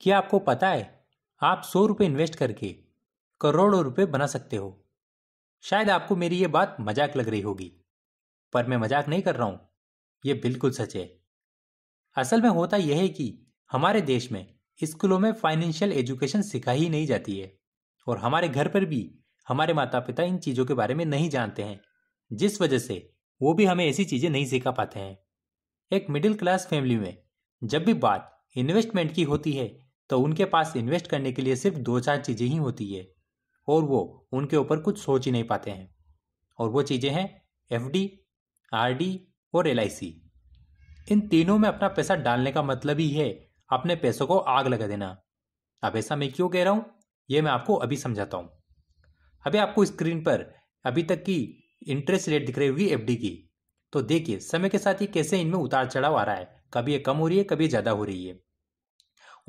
क्या आपको पता है आप सौ रुपये इन्वेस्ट करके करोड़ों रुपए बना सकते हो शायद आपको मेरी ये बात मजाक लग रही होगी पर मैं मजाक नहीं कर रहा हूं ये बिल्कुल सच है असल में होता यह है कि हमारे देश में स्कूलों में फाइनेंशियल एजुकेशन सिखाई ही नहीं जाती है और हमारे घर पर भी हमारे माता पिता इन चीज़ों के बारे में नहीं जानते हैं जिस वजह से वो भी हमें ऐसी चीज़ें नहीं सिखा पाते हैं एक मिडिल क्लास फैमिली में जब भी बात इन्वेस्टमेंट की होती है तो उनके पास इन्वेस्ट करने के लिए सिर्फ दो चार चीज़ें ही होती है और वो उनके ऊपर कुछ सोच ही नहीं पाते हैं और वो चीज़ें हैं एफ डी आर डी और एल आई सी इन तीनों में अपना पैसा डालने का मतलब ही है अपने पैसों को आग लगा देना अब ऐसा मैं क्यों कह रहा हूँ ये मैं आपको अभी समझाता हूँ अभी आपको स्क्रीन पर अभी तक की इंटरेस्ट रेट दिख रही होगी एफ की तो देखिए समय के साथ ये कैसे इनमें उतार चढ़ाव आ रहा है कभी ये कम हो रही है कभी ज़्यादा हो रही है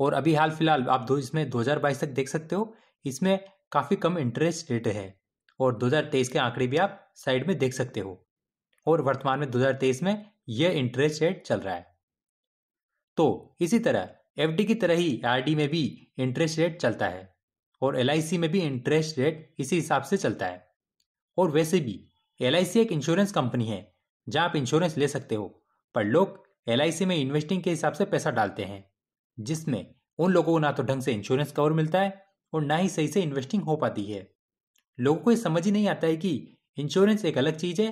और अभी हाल फिलहाल आप दो इसमें दो तक देख सकते हो इसमें काफ़ी कम इंटरेस्ट रेट है और 2023 के आंकड़े भी आप साइड में देख सकते हो और वर्तमान में 2023 में यह इंटरेस्ट रेट चल रहा है तो इसी तरह एफ की तरह ही आर में भी इंटरेस्ट रेट चलता है और एल में भी इंटरेस्ट रेट इसी हिसाब से चलता है और वैसे भी एल एक इंश्योरेंस कंपनी है जहाँ आप इंश्योरेंस ले सकते हो पर लोग एल में इन्वेस्टिंग के हिसाब से पैसा डालते हैं जिसमें उन लोगों को ना तो ढंग से इंश्योरेंस कवर मिलता है और ना ही सही से इन्वेस्टिंग हो पाती है लोगों को ये समझ ही नहीं आता है कि इंश्योरेंस एक अलग चीज़ है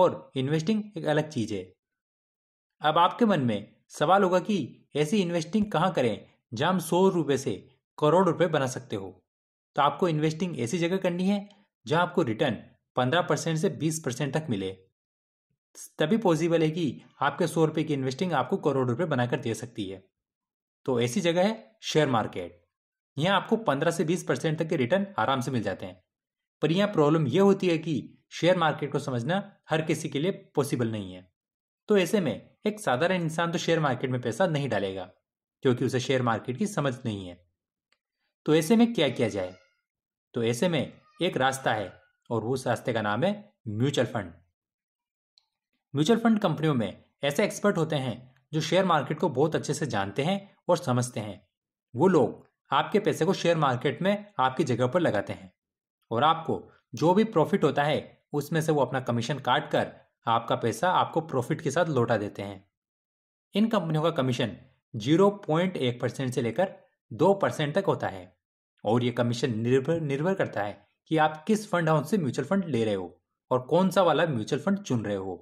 और इन्वेस्टिंग एक अलग चीज़ है अब आपके मन में सवाल होगा कि ऐसी इन्वेस्टिंग कहाँ करें जहाँ हम सौ रुपये से करोड़ रुपए बना सकते हो तो आपको इन्वेस्टिंग ऐसी जगह करनी है जहाँ आपको रिटर्न पंद्रह परसेंट से बीस परसेंट तक मिले तभी पॉसिबल है कि आपके सौ रुपए की इन्वेस्टिंग आपको करोड़ रुपए बनाकर दे सकती है तो ऐसी जगह है शेयर मार्केट यहाँ आपको 15 से 20 परसेंट तक के रिटर्न आराम से मिल जाते हैं पर यह प्रॉब्लम यह होती है कि शेयर मार्केट को समझना हर किसी के लिए पॉसिबल नहीं है तो ऐसे में एक साधारण इंसान तो शेयर मार्केट में पैसा नहीं डालेगा क्योंकि उसे शेयर मार्केट की समझ नहीं है तो ऐसे में क्या किया जाए तो ऐसे में एक रास्ता है और उस रास्ते का नाम है म्यूचुअल फंड म्यूचुअल फंड कंपनियों में ऐसे एक्सपर्ट होते हैं जो शेयर मार्केट को बहुत अच्छे से जानते हैं और समझते हैं वो लोग आपके पैसे को शेयर मार्केट में आपकी जगह पर लगाते हैं और आपको जो भी प्रॉफिट होता है उसमें से वो अपना कमीशन काट कर आपका पैसा आपको प्रॉफिट के साथ लौटा देते हैं इन कंपनियों का कमीशन 0.1 परसेंट से लेकर 2 परसेंट तक होता है और ये कमीशन निर्भर निर्भर करता है कि आप किस फंड हाउस से म्यूचुअल फंड ले रहे हो और कौन सा वाला म्यूचुअल फंड चुन रहे हो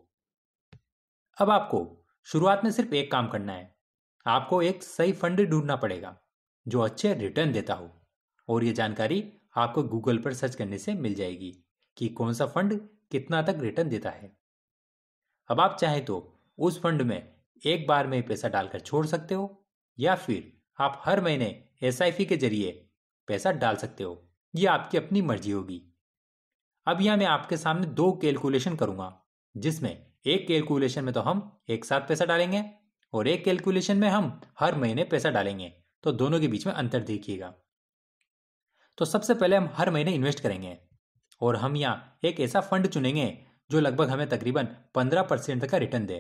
अब आपको शुरुआत में सिर्फ एक काम करना है आपको एक सही फंड ढूंढना पड़ेगा जो अच्छे रिटर्न देता हो और ये जानकारी आपको गूगल पर सर्च करने से मिल जाएगी कि कौन सा फंड कितना तक रिटर्न देता है अब आप चाहें तो उस फंड में एक बार में पैसा डालकर छोड़ सकते हो या फिर आप हर महीने एस के जरिए पैसा डाल सकते हो ये आपकी अपनी मर्जी होगी अब यह मैं आपके सामने दो कैलकुलेशन करूंगा जिसमें एक कैलकुलेशन में तो हम एक साथ पैसा डालेंगे और एक कैलकुलेशन में हम हर महीने पैसा डालेंगे तो दोनों के बीच में अंतर देखिएगा तो सबसे पहले हम हर महीने इन्वेस्ट करेंगे और हम यहाँ एक ऐसा फंड चुनेंगे जो लगभग हमें तकरीबन पंद्रह परसेंट तक का रिटर्न दे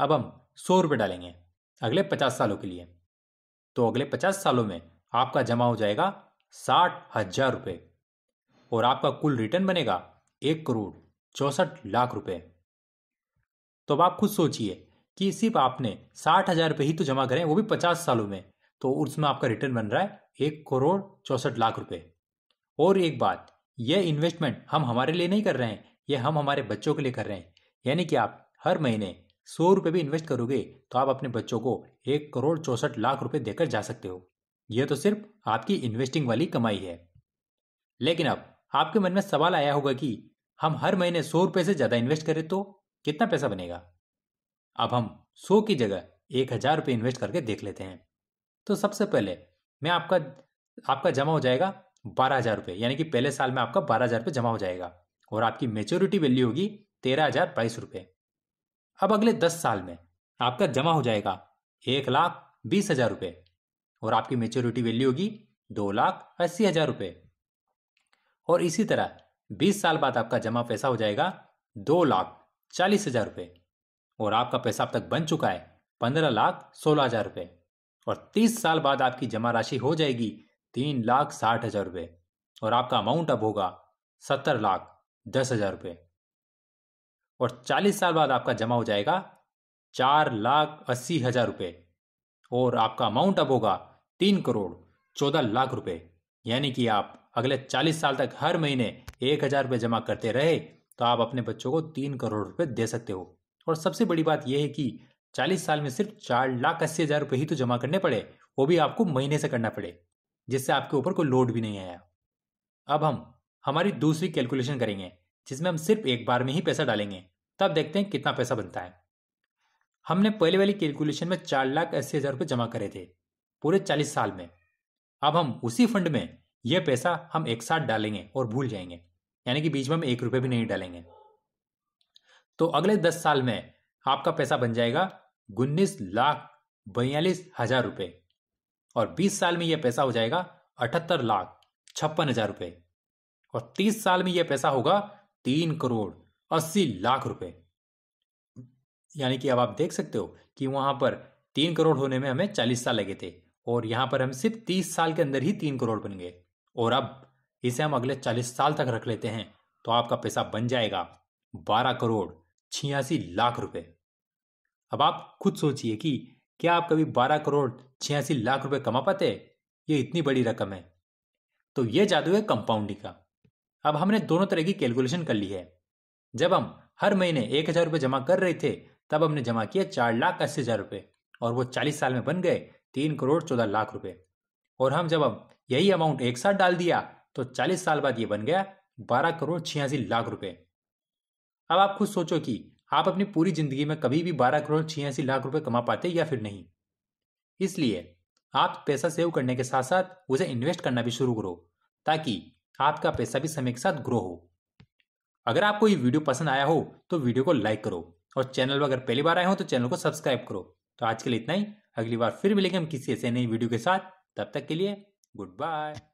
अब हम सौ रुपये डालेंगे अगले पचास सालों के लिए तो अगले पचास सालों में आपका जमा हो जाएगा साठ हजार रुपये और आपका कुल रिटर्न बनेगा एक करोड़ चौंसठ लाख रुपये तो अब आप खुद सोचिए कि सिर्फ आपने साठ हज़ार रुपये ही तो जमा करें वो भी पचास सालों में तो उसमें आपका रिटर्न बन रहा है एक करोड़ चौसठ लाख रुपए और एक बात यह इन्वेस्टमेंट हम हमारे लिए नहीं कर रहे हैं यह हम हमारे बच्चों के लिए कर रहे हैं यानी कि आप हर महीने सौ रुपये भी इन्वेस्ट करोगे तो आप अपने बच्चों को एक करोड़ चौसठ लाख रुपये देकर जा सकते हो यह तो सिर्फ आपकी इन्वेस्टिंग वाली कमाई है लेकिन अब आपके मन में सवाल आया होगा कि हम हर महीने सौ रुपये से ज़्यादा इन्वेस्ट करें तो कितना पैसा बनेगा अब हम सौ की जगह एक हज़ार रुपये इन्वेस्ट करके देख लेते हैं तो सबसे पहले मैं आपका आपका जमा हो जाएगा बारह हज़ार रुपये यानी कि पहले साल में आपका बारह हज़ार रुपये जमा हो जाएगा और आपकी मेच्योरिटी वैल्यू होगी तेरह हज़ार बाईस रुपये अब अगले दस साल में आपका जमा हो जाएगा एक लाख बीस हज़ार रुपये और आपकी मेच्योरिटी वैल्यू होगी दो लाख अस्सी हज़ार रुपये और इसी तरह बीस साल बाद आपका जमा पैसा हो जाएगा दो लाख चालीस हजार रुपये और आपका पैसा अब तक बन चुका है पंद्रह लाख सोलह हजार रुपये और तीस साल बाद आपकी जमा राशि हो जाएगी तीन लाख साठ हजार रुपये और आपका अमाउंट अब होगा सत्तर लाख दस हजार रुपये और चालीस साल बाद आपका जमा हो जाएगा चार लाख अस्सी हजार रुपये और आपका अमाउंट अब होगा तीन करोड़ चौदह लाख रुपए यानी कि आप अगले चालीस साल तक हर महीने एक हजार रुपये जमा करते रहे तो आप अपने बच्चों को तीन करोड़ रुपए दे सकते हो और सबसे बड़ी बात यह है कि चालीस साल में सिर्फ चार लाख अस्सी हजार रुपये ही तो जमा करने पड़े वो भी आपको महीने से करना पड़े जिससे आपके ऊपर कोई लोड भी नहीं आया अब हम हमारी दूसरी कैलकुलेशन करेंगे जिसमें हम सिर्फ एक बार में ही पैसा डालेंगे तब देखते हैं कितना पैसा बनता है हमने पहले वाली कैलकुलेशन में चार लाख अस्सी हजार रुपये जमा करे थे पूरे चालीस साल में अब हम उसी फंड में यह पैसा हम एक साथ डालेंगे और भूल जाएंगे यानी कि बीच में हम एक रुपये भी नहीं डालेंगे तो अगले दस साल में आपका पैसा बन जाएगा उन्नीस लाख बयालीस हजार रुपये और बीस साल में यह पैसा हो जाएगा अठहत्तर लाख छप्पन हजार रुपये और तीस साल में यह पैसा होगा तीन करोड़ अस्सी लाख रुपए यानी कि अब आप देख सकते हो कि वहां पर तीन करोड़ होने में हमें चालीस साल लगे थे और यहां पर हम सिर्फ तीस साल के अंदर ही तीन करोड़ बन गए और अब इसे हम अगले चालीस साल तक रख लेते हैं तो आपका पैसा बन जाएगा बारह करोड़ छियासी लाख रुपए अब आप खुद सोचिए कि क्या आप कभी बारह करोड़ छियासी लाख रुपए कमा पाते ये इतनी बड़ी रकम है तो ये जादू है कंपाउंडिंग का अब हमने दोनों तरह की कैलकुलेशन कर ली है जब हम हर महीने एक हजार रुपये जमा कर रहे थे तब हमने जमा किया चार लाख अस्सी हजार रुपये और वो चालीस साल में बन गए तीन करोड़ चौदह लाख रुपए और हम जब हम यही अमाउंट एक साथ डाल दिया तो 40 साल बाद ये बन गया बारह करोड़ छियासी लाख रुपए अब आप खुद सोचो कि आप अपनी पूरी जिंदगी में कभी भी बारह करोड़ छियासी लाख रुपए कमा पाते या फिर नहीं इसलिए आप पैसा सेव करने के साथ साथ उसे इन्वेस्ट करना भी शुरू करो ताकि आपका पैसा भी समय के साथ ग्रो हो अगर आपको ये वीडियो पसंद आया हो तो वीडियो को लाइक करो और चैनल पर अगर पहली बार आए हो तो चैनल को सब्सक्राइब करो तो आज के लिए इतना ही अगली बार फिर मिलेंगे हम किसी ऐसे नई वीडियो के साथ तब तक के लिए गुड बाय